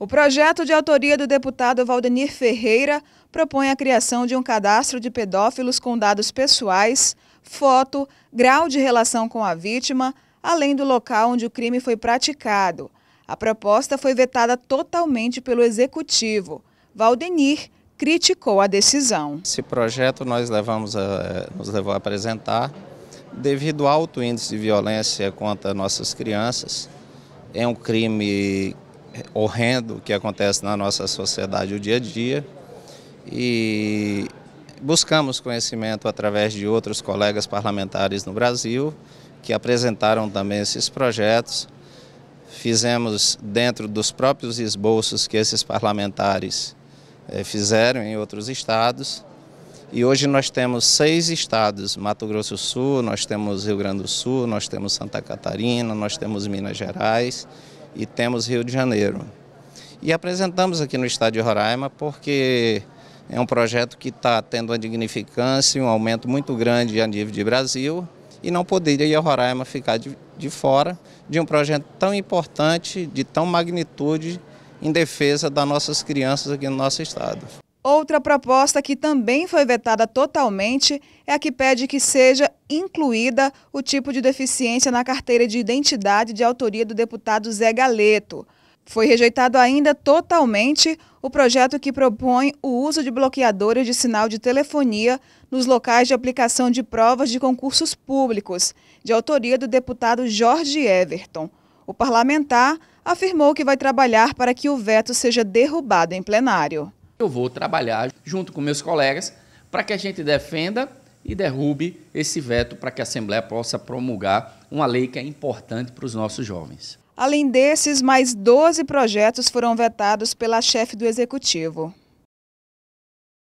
O projeto de autoria do deputado Valdenir Ferreira propõe a criação de um cadastro de pedófilos com dados pessoais, foto, grau de relação com a vítima, além do local onde o crime foi praticado. A proposta foi vetada totalmente pelo executivo. Valdenir criticou a decisão. Esse projeto nós levamos a, eh, nos levou a apresentar devido ao alto índice de violência contra nossas crianças. É um crime horrendo que acontece na nossa sociedade o dia a dia e buscamos conhecimento através de outros colegas parlamentares no Brasil que apresentaram também esses projetos. Fizemos dentro dos próprios esboços que esses parlamentares eh, fizeram em outros estados. E hoje nós temos seis estados, Mato Grosso do Sul, nós temos Rio Grande do Sul, nós temos Santa Catarina, nós temos Minas Gerais e temos Rio de Janeiro. E apresentamos aqui no estado de Roraima porque é um projeto que está tendo uma dignificância, um aumento muito grande a nível de Brasil e não poderia a Roraima ficar de, de fora de um projeto tão importante, de tão magnitude em defesa das nossas crianças aqui no nosso estado. Outra proposta que também foi vetada totalmente é a que pede que seja incluída o tipo de deficiência na carteira de identidade de autoria do deputado Zé Galeto. Foi rejeitado ainda totalmente o projeto que propõe o uso de bloqueadores de sinal de telefonia nos locais de aplicação de provas de concursos públicos, de autoria do deputado Jorge Everton. O parlamentar afirmou que vai trabalhar para que o veto seja derrubado em plenário. Eu vou trabalhar junto com meus colegas para que a gente defenda e derrube esse veto para que a Assembleia possa promulgar uma lei que é importante para os nossos jovens. Além desses, mais 12 projetos foram vetados pela chefe do Executivo.